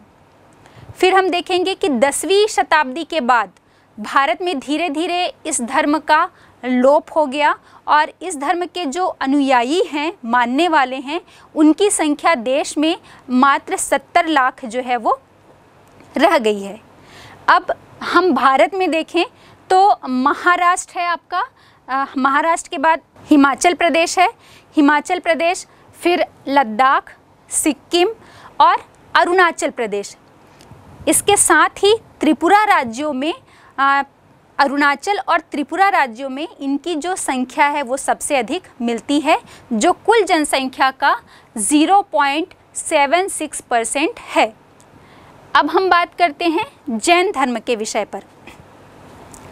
फिर हम देखेंगे कि दसवीं शताब्दी के बाद भारत में धीरे धीरे इस धर्म का लोप हो गया और इस धर्म के जो अनुयायी हैं मानने वाले हैं उनकी संख्या देश में मात्र सत्तर लाख जो है वो रह गई है अब हम भारत में देखें तो महाराष्ट्र है आपका महाराष्ट्र के बाद हिमाचल प्रदेश है हिमाचल प्रदेश फिर लद्दाख सिक्किम और अरुणाचल प्रदेश इसके साथ ही त्रिपुरा राज्यों में अरुणाचल और त्रिपुरा राज्यों में इनकी जो संख्या है वो सबसे अधिक मिलती है जो कुल जनसंख्या का 0.76 परसेंट है अब हम बात करते हैं जैन धर्म के विषय पर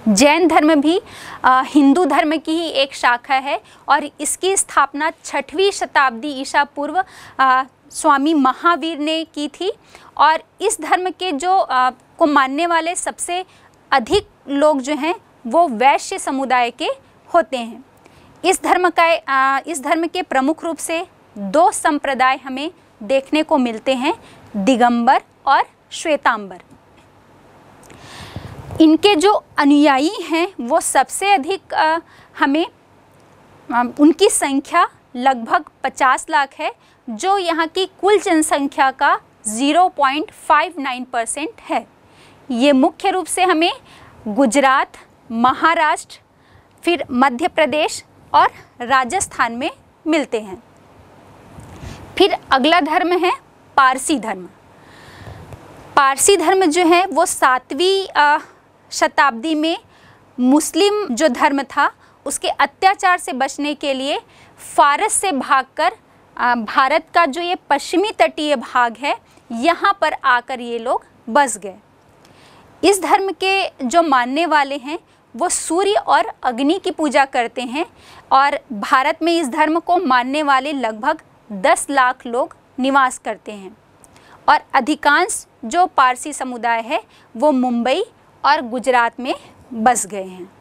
जैन धर्म भी हिंदू धर्म की ही एक शाखा है और इसकी स्थापना छठवीं शताब्दी ईसा पूर्व स्वामी महावीर ने की थी और इस धर्म के जो आ, को मानने वाले सबसे अधिक लोग जो हैं वो वैश्य समुदाय के होते हैं इस धर्म का आ, इस धर्म के प्रमुख रूप से दो संप्रदाय हमें देखने को मिलते हैं दिगंबर और श्वेतांबर इनके जो अनुयायी हैं वो सबसे अधिक आ, हमें आ, उनकी संख्या लगभग 50 लाख है जो यहाँ की कुल जनसंख्या का 0.59 परसेंट है ये मुख्य रूप से हमें गुजरात महाराष्ट्र फिर मध्य प्रदेश और राजस्थान में मिलते हैं फिर अगला धर्म है पारसी धर्म पारसी धर्म जो है वो सातवीं शताब्दी में मुस्लिम जो धर्म था उसके अत्याचार से बचने के लिए फारस से भागकर भारत का जो ये पश्चिमी तटीय भाग है यहाँ पर आकर ये लोग बस गए इस धर्म के जो मानने वाले हैं वो सूर्य और अग्नि की पूजा करते हैं और भारत में इस धर्म को मानने वाले लगभग 10 लाख लोग निवास करते हैं और अधिकांश जो पारसी समुदाय है वो मुंबई और गुजरात में बस गए हैं